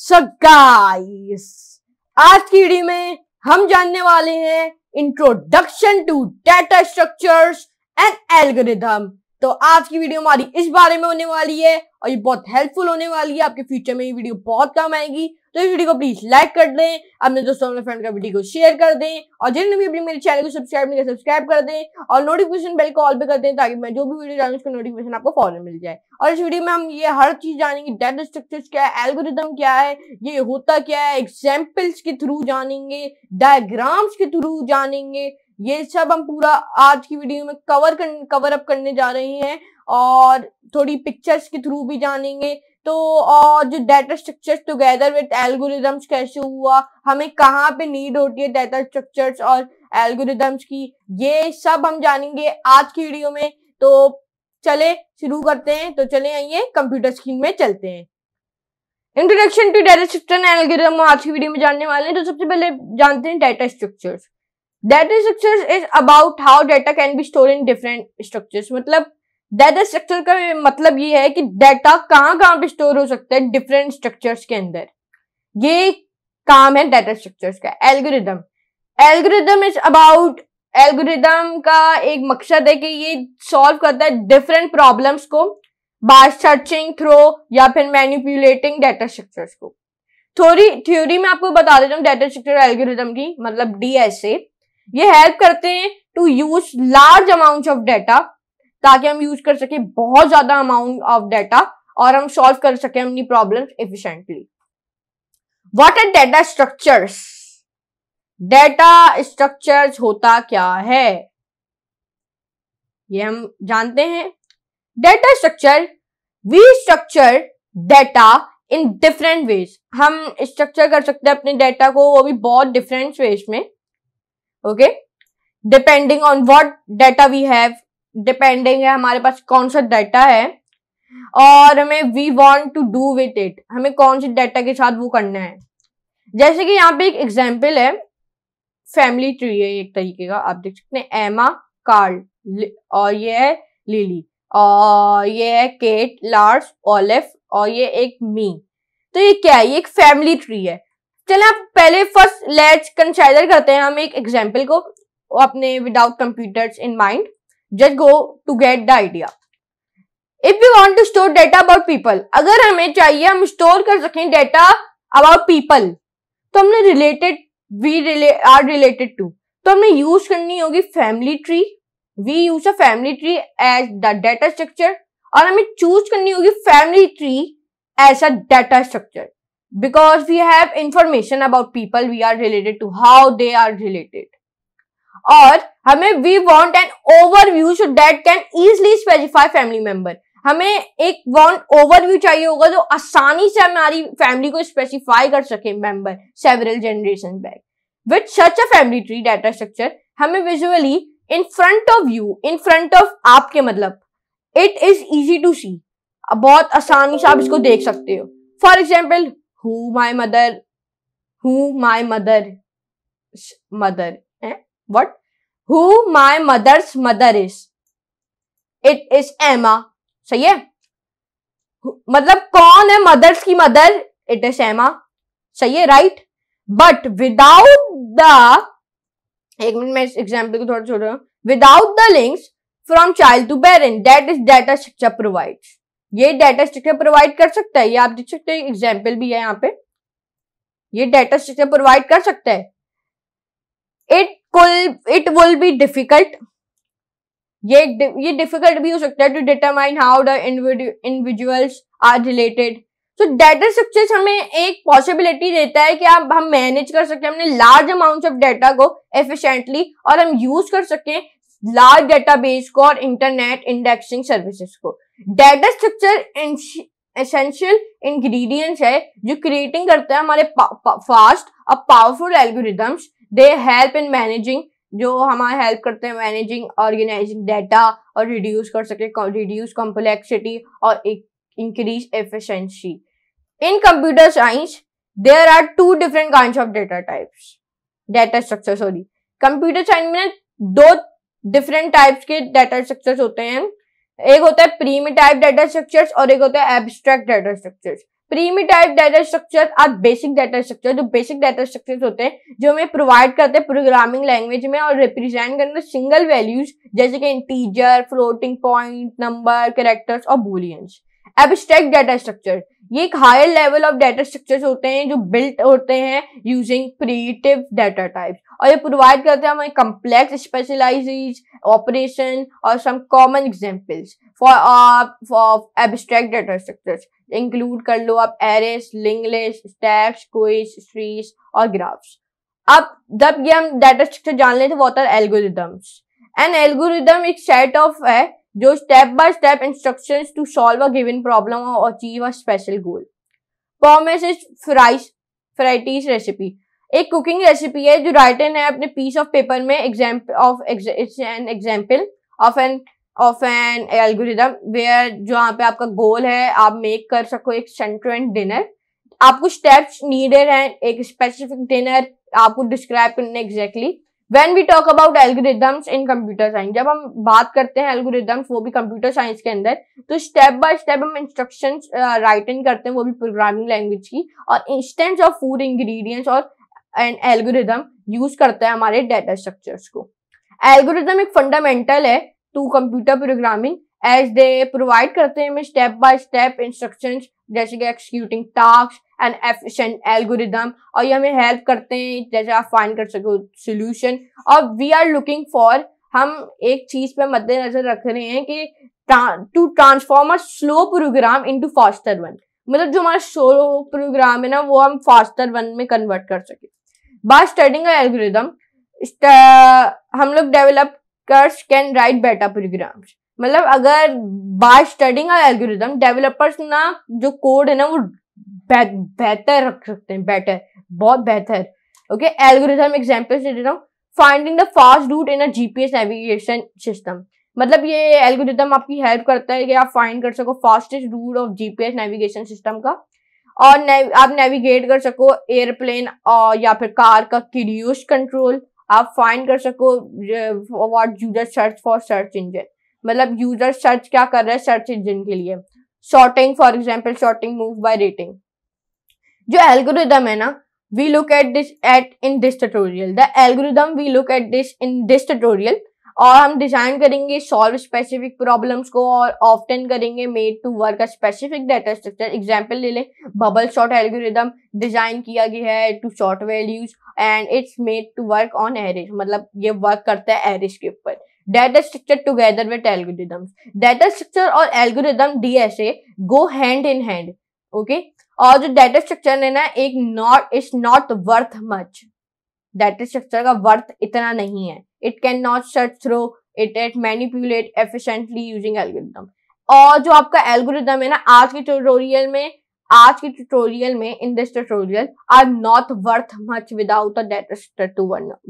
So guys आज की video में हम जानने वाले हैं introduction to data structures and algorithm तो आज की वीडियो हमारी इस बारे में होने वाली है और ये बहुत हेल्पफुल होने वाली है आपके फ्यूचर में ये वीडियो बहुत काम आएगी तो इस वीडियो को प्लीज लाइक कर दें अपने दोस्तों अपने फ्रेंड का वीडियो को शेयर कर दें और जिन्होंने भी अपने मेरे चैनल को सब्सक्राइब नहीं सब्सक्राइब कर दें और नोटिफिकेशन बेल को ऑल पे कर दें ताकि मैं जो भी वीडियो डालू उसका नोटिफिकेशन आपको फॉरन मिल जाए और इस वीडियो में हम ये हर चीज जानेंगे डेट स्ट्रक्चर क्या है एल्गोरिदम क्या है ये होता क्या है एग्जाम्पल्स के थ्रू जानेंगे डायग्राम्स के थ्रू जानेंगे ये सब हम पूरा आज की वीडियो में कवर कर, कवर अप करने जा रहे हैं और थोड़ी पिक्चर्स के थ्रू भी जानेंगे तो और जो data structures together with algorithms कैसे हुआ हमें कहाँ पे नीड होती है डेटा स्ट्रक्चर्स और एल्गोरिदम्स की ये सब हम जानेंगे आज की वीडियो में तो चले शुरू करते हैं तो चले आइए कंप्यूटर स्क्रीन में चलते हैं introduction to data structure algorithm आज की वीडियो में जानने वाले हैं तो सबसे पहले जानते हैं data structures data structure is about how data can be store in different structure मतलब डेटा स्ट्रक्चर का मतलब ये है कि डेटा कहाँ कहाँ पे स्टोर हो सकता है डिफरेंट स्ट्रक्चर्स के अंदर ये काम है डेटा स्ट्रक्चर्स का algorithm algorithm is about algorithm का एक मकसद है कि ये सॉल्व करता है डिफरेंट प्रॉब्लम्स को बाय सर्चिंग थ्रो या फिर मैनिपुलेटिंग डेटा स्ट्रक्चर्स को थोड़ी थ्योरी में आपको बता देता हूँ डेटा स्ट्रक्चर एल्गोरिदम की मतलब ए ये हेल्प करते हैं to use large amount of data ताकि हम यूज कर सके बहुत ज्यादा अमाउंट ऑफ डेटा और हम सॉल्व कर सके अपनी problem efficiently what are data structures data structures होता क्या है ये हम जानते हैं data structure we structure data in different ways हम स्ट्रक्चर कर सकते हैं अपने डेटा को वो भी बहुत डिफरेंट वेज में okay depending on what data we have depending है हमारे पास कौन सा डाटा है और हमें we want to do with it हमें कौन से डाटा के साथ वो करना है जैसे कि यहाँ पे एक एग्जाम्पल है फैमिली ट्री है एक तरीके का आप देख सकते हैं एमा कार्ल और ये है लिली और ये है केट लार्स ओलिफ और ये एक मी तो ये क्या है ये एक फैमिली ट्री है चले आप पहले फर्स्ट लेट्स कंसाइडर करते हैं हम एक एग्जाम्पल को अपने without computers in mind just go to get the idea if you want to store data about people अगर हमें चाहिए हम स्टोर कर सकें डेटा अबाउट पीपल तो हमने related we are related to तो हमें यूज करनी होगी family tree we use a family tree as the data structure और हमें चूज करनी होगी family tree as a data structure because we have information about people we are related to how they are related और हमें we want an overview so that can easily specify family member हमें एक want overview चाहिए होगा जो आसानी से हमारी फैमिली को स्पेसिफाई कर सके member several generation back with such a family tree data structure हमें visually in front of you in front of आपके मतलब it is easy to see बहुत आसानी से आप इसको देख सकते हो for example who my mother who my mother mother है what who my mother's mother is it is एमा सही है मतलब कौन है मदर्स की मदर इट इज एमा सही है राइट बट विदाउट द एक मिनट मैं इस एग्जाम्पल को थोड़ा छोड़ रहा हूँ without the links from child to parent that is data शिक्षा प्रोवाइड्स ये डेटा स्ट्रक्चर प्रोवाइड कर सकता है ये आप देख सकते हैं एग्जाम्पल भी है यहाँ पे ये डेटा स्ट्रक्चर प्रोवाइड कर सकता है इट कुल इट विल बी डिफिकल्ट ये ये डिफिकल्ट भी हो सकता है to determine how the individuals are related so data structure हमें एक पॉसिबिलिटी देता है कि आप हम मैनेज कर सकते हैं हमने लार्ज अमाउंट ऑफ डेटा को एफिशिएंटली और हम यूज कर सकें लार्ज डेटाबेस को और इंटरनेट इंडेक्सिंग सर्विसेज को डेटा स्ट्रक्चर एसेंशियल इंग्रेडिएंट्स है जो क्रिएटिंग करता है हमारे फास्ट और powerful algorithms they help in managing जो हमारे हेल्प करते हैं मैनेजिंग ऑर्गेनाइजिंग डेटा और रिड्यूस कर सके रिड्यूस कॉम्प्लेक्सिटी और increase efficiency in computer science there are two different kind of data types data structure sorry computer science में दो डिफरेंट टाइप्स के डेटा स्ट्रक्चर्स होते हैं एक होता है प्रीमी टाइप डाटा स्ट्रक्चर और एक होता है abstract data structure primitive data structure are basic data structure जो बेसिक डाटा स्ट्रक्चर होते हैं जो हमें प्रोवाइड करते हैं प्रोग्रामिंग लैंग्वेज में और रिप्रेजेंट करते हैं सिंगल वैल्यूज जैसे कि integer floating point number characters और बुलियंस एबस्ट्रैक्ट डाटा स्ट्रक्चर ये एक higher level of data structures होते हैं जो बिल्ट होते हैं यूजिंग क्रिएटिव डेटा टाइप और ये प्रोवाइड करते हैं हमें कम्प्लेक्स स्पेशलाइजीज ऑपरेशन और some common examples for for abstract data structures include कर लो आप एरेस लिंगलेस स्टैक्स क्वेज स्ट्रीज और ग्राफ्स अब जब ये हम डाटा स्ट्रक्चर जान लेते हैं वो होता है एल्गोरिदम्स एंड एल्गोरिदम एक सेट ऑफ है जो step by step instructions to solve a given problem और अचीव अ स्पेशल गोल पॉमेस इज फ्राइस फ्राइटीज रेसिपी एक कुकिंग रेसिपी है जो राइटर ने अपने पीस ऑफ पेपर में example of an example of an of an algorithm where जहाँ पे आपका गोल है आप मेक कर सको एक सेंट्रेंट डिनर आपको स्टेप्स नीडेड हैं एक स्पेसिफिक डिनर आपको डिस्क्राइब करने exactly exactly. When we talk about algorithms in computer science जब हम बात करते हैं एल्गोरिदम्स वो भी कंप्यूटर साइंस के अंदर तो स्टेप बाय स्टेप हम इंस्ट्रक्शन राइट इन करते हैं वो भी प्रोग्रामिंग लैंग्वेज की और इंस्टेंस ऑफ फूड इंग्रीडियंट्स और एंड एल्गोरिदम यूज करते हैं हमारे डेटा स्ट्रक्चर्स को एल्गोरिदम एक फंडामेंटल है to computer programming as they provide करते हैं हमें स्टेप बाय स्टेप इंस्ट्रक्शंस जैसे कि executing task and efficient algorithm और ये हमें हेल्प करते हैं जैसे आप फाइंड कर सको सोल्यूशन और वी आर लुकिंग फॉर हम एक चीज पे मद्देनजर रख रहे हैं कि to transform a slow program into faster one मतलब जो हमारा स्लो प्रोग्राम है ना वो हम फास्टर वन में कन्वर्ट कर सके बाय स्टडिंग एल्गोरिदम हम लोग developers can write better programs मतलब अगर बाय स्टडिंग और एल्गोरिदम डेवलपर्स ना जो कोड है ना वो बेहतर रख सकते हैं बेटर बहुत बेहतर ओके एल्गोरिथम एग्जांपल्स दे देता हूँ finding the fast route in a GPS navigation system मतलब ये एल्गोरिथम आपकी हेल्प करता है कि आप फाइंड कर सको fastest route of GPS navigation system का और ने, आप नेविगेट कर सको एयरप्लेन और uh, या फिर कार का किड्यूस कंट्रोल आप फाइंड कर सको what user search for search engine मतलब यूजर सर्च क्या कर रहा है सर्च इंजन के लिए sorting for example sorting move by rating जो एल्गोरिदम है ना we look at this at in this tutorial the algorithm we look at this in this tutorial और हम डिजाइन करेंगे सॉल्व स्पेसिफिक प्रॉब्लम्स को और ऑफ्टन करेंगे made to work a specific data structure example ले लें बबल शॉर्ट एल्गोरिदम डिजाइन किया गया है to sort values and it's made to work on arrays मतलब ये वर्क करता है एरिज के ऊपर data structure together with algorithm data structure और algorithm D S A go hand in hand okay और जो डेटा स्ट्रक्चर है ना एक not is not worth much data structure का वर्थ इतना नहीं है it can not search through it at manipulate efficiently using algorithm और जो आपका एल्गोरिदम है ना आज के ट्यूटोरियल में आज के ट्यूटोरियल में in this tutorial are not worth much without the data structure to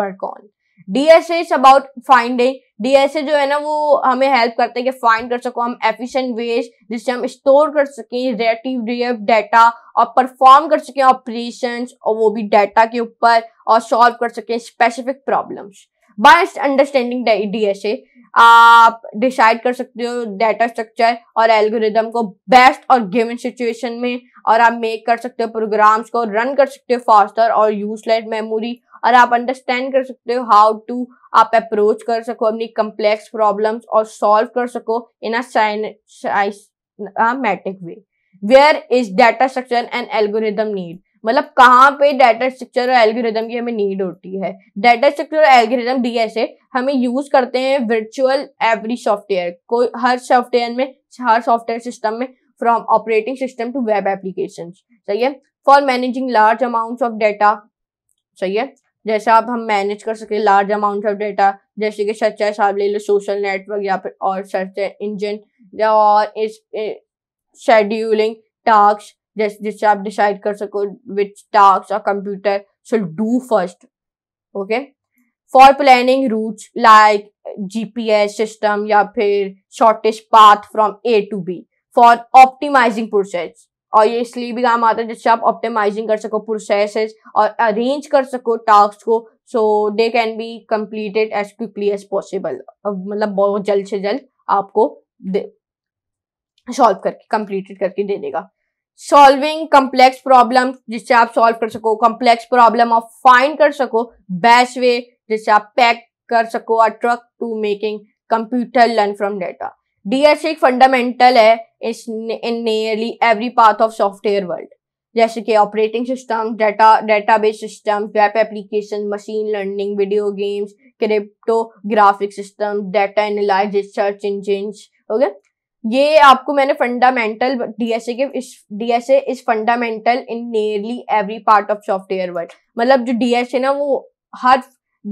work on DSA is about finding DSA जो है ना वो हमें हेल्प करते हैं कि फाइंड कर सको हम एफिशिएंट वेज जिससे हम स्टोर कर सकें रिलेटिव रियल डेटा और परफॉर्म कर सकें ऑपरेशन और वो भी डेटा के ऊपर और सॉल्व कर सकें specific problems by understanding DSA आप डिसाइड कर सकते हो डेटा स्ट्रक्चर और एल्गोरिदम को बेस्ट और गिवन सिचुएशन में और आप मेक कर सकते हो प्रोग्राम्स को रन कर सकते हो फास्टर और यूजलेट मेमोरी और आप अंडरस्टैंड कर सकते हो हाउ टू आप अप्रोच कर सको अपनी कम्प्लेक्स प्रॉब्लम्स और सॉल्व कर सको इन मैटिक way where is data structure and algorithm need मतलब कहाँ पे डाटा स्ट्रक्चर और एल्गोरिदम की हमें नीड होती है डाटा स्ट्रक्चर और एल्गोरिदम डीएसए हमें यूज करते हैं वर्चुअल एवरी सॉफ्टवेयर कोई हर सॉफ्टवेयर में हर सॉफ्टवेयर सिस्टम में from operating system to web application सही है for managing large amount of data सही है जैसे आप हम मैनेज कर सके लार्ज अमाउंट ऑफ डाटा जैसे कि सच एस आप ले लो सोशल नेटवर्क या फिर और सर्च इंजन या और इस शेड्यूलिंग टास्क जैसे जिससे आप डिसाइड कर सको विच टास्क और computer should do first okay for planning route like GPS system या फिर shortest path from A to B for optimizing process और ये इसलिए भी काम आता है जिससे आप ऑप्टिमाइजिंग कर सको प्रोसेसेस और अरेंज कर सको टास्क को so they can be completed as quickly as possible मतलब बहुत जल्द से जल्द आपको सॉल्व करके कंप्लीटेड करके दे देगा सॉल्विंग कम्प्लेक्स प्रॉब्लम जिससे आप सॉल्व कर सको कम्प्लेक्स प्रॉब्लम ऑफ फाइंड कर सको बेस्ट वे जिससे आप पैक कर सको a truck to making computer learn from data DS एक फंडामेंटल है in nearly every part of software world जैसे कि operating system data database system web application machine learning video games crypto graphic system data analysis search engine okay ये आपको मैंने fundamental DSA के इस DSA is fundamental in nearly every part of software world मतलब जो DSA ना वो हर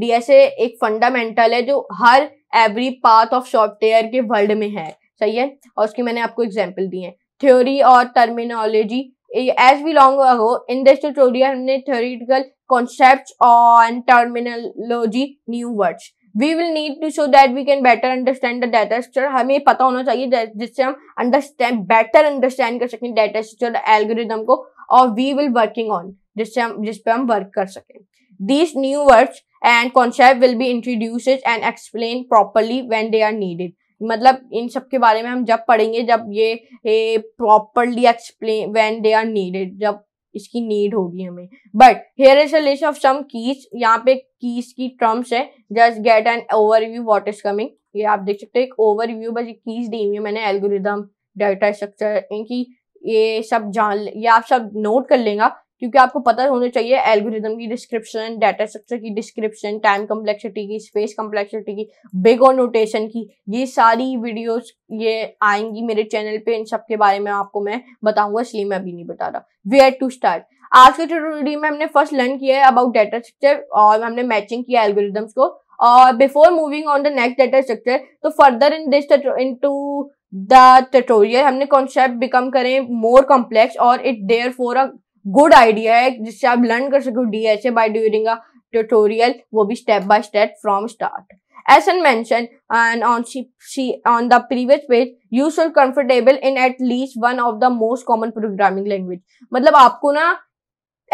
DSA एक फंडामेंटल है जो हर एवरी पार्ट ऑफ सॉफ्टवेयर के वर्ल्ड में है सही है और उसकी मैंने आपको एग्जाम्पल दी है थ्योरी और टर्मिनोलॉजी एज वी लॉन्ग हो इन दिस ट्यूटोरियल हमने theoretical concept on terminology new words we will need to show that we can better understand the data structure हमें पता होना चाहिए जिससे हम अंडरस्टैंड बेटर अंडरस्टैंड कर सकें डाटा स्ट्रक्चर एल्गोरिदम को और वी विल वर्किंग ऑन जिससे हम जिसपे हम वर्क कर सकें these new words and concept will be introduce and explain properly when they are needed मतलब इन सब के बारे में हम जब पढ़ेंगे जब ये properly explain when they are needed जब इसकी नीड होगी हमें but here is list of some keys यहाँ पे कीज की ट्रम्स है just get an overview what is coming ये आप देख सकते हो एक ओवरव्यू बस कीज दी हुई है मैंने एल्गोरिदम डाटा स्ट्रक्चर इनकी ये सब जान ये आप सब नोट कर लेगा क्योंकि आपको पता होना चाहिए एल्गोरिदम की डिस्क्रिप्शन डाटा स्ट्रक्चर की डिस्क्रिप्शन टाइम कम्प्लेक्सिटी की स्पेस कम्प्लेक्सिटी की बिग और नोटेशन की ये सारी वीडियोस ये आएंगी मेरे चैनल पे इन सब के बारे में आपको मैं बताऊंगा इसलिए मैं अभी नहीं बता रहा वेयर टू स्टार्ट आज के ट्यूटोरियल में हमने फर्स्ट लर्न किया है अबाउट डाटा स्ट्रक्चर और हमने मैचिंग किया एल्गोरिदम्स को और before moving on the next data structure तो further in this in to the tutorial हमने कॉन्सेप्ट बिकम करें मोर कॉम्प्लेक्स और it there for a good idea है जिससे आप लर्न कर सको D H A by during a tutorial वो भी step by step from start एस एन मैंशन and द she, she on the previous page, you should comfortable in at least one of the मतलब आपको ना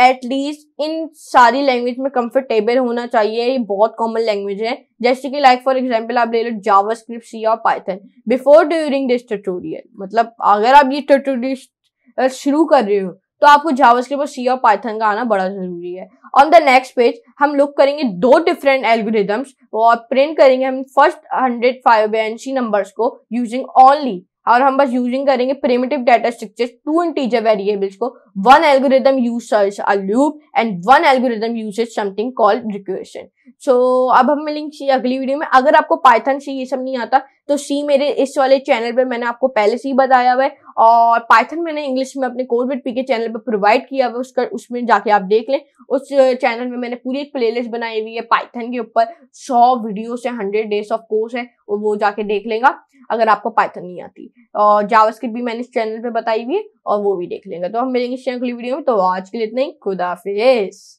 एटलीस्ट इन सारी लैंग्वेज में कंफर्टेबल होना चाहिए ये बहुत कॉमन लैंग्वेज है जैसे कि लाइक फॉर एग्जांपल आप ले लो जावा स्क्रिप्ट सी और Python before during this tutorial मतलब अगर आप ये ट्यूटोरियल शुरू कर रहे हो तो आपको जावास्क्रिप्ट और सी और पाइथन का आना बड़ा जरूरी है ऑन द नेक्स्ट पेज हम लुक करेंगे दो डिफरेंट एल्गोरिदम्स और प्रिंट करेंगे हम first hundred Fibonacci numbers को यूजिंग ओनली और हम बस यूजिंग करेंगे primitive data structure two integer variables को one algorithm use search a loop and one algorithm use something called recursion so अब हम मिलेंगे अगली वीडियो में अगर आपको पाइथन से ये सब नहीं आता तो सी मेरे इस वाले चैनल पर मैंने आपको पहले से ही बताया हुआ है और पाइथन मैंने इंग्लिश में अपने core with P K channel पर प्रोवाइड किया हुआ उसका उसमें जाके आप देख लें उस चैनल में मैंने पूरी एक प्लेलिस्ट बनाई हुई है पाइथन के ऊपर सौ वीडियोस है हंड्रेड डेज ऑफ कोर्स है वो जाके देख लेगा अगर आपको पाइथन नहीं आती और जावास्क्रिप्ट भी मैंने इस चैनल पे बताई हुई है और वो भी देख लेंगे तो हम मिलेंगे इस चैनल की वीडियो में तो आज के लिए इतना ही खुदाफिज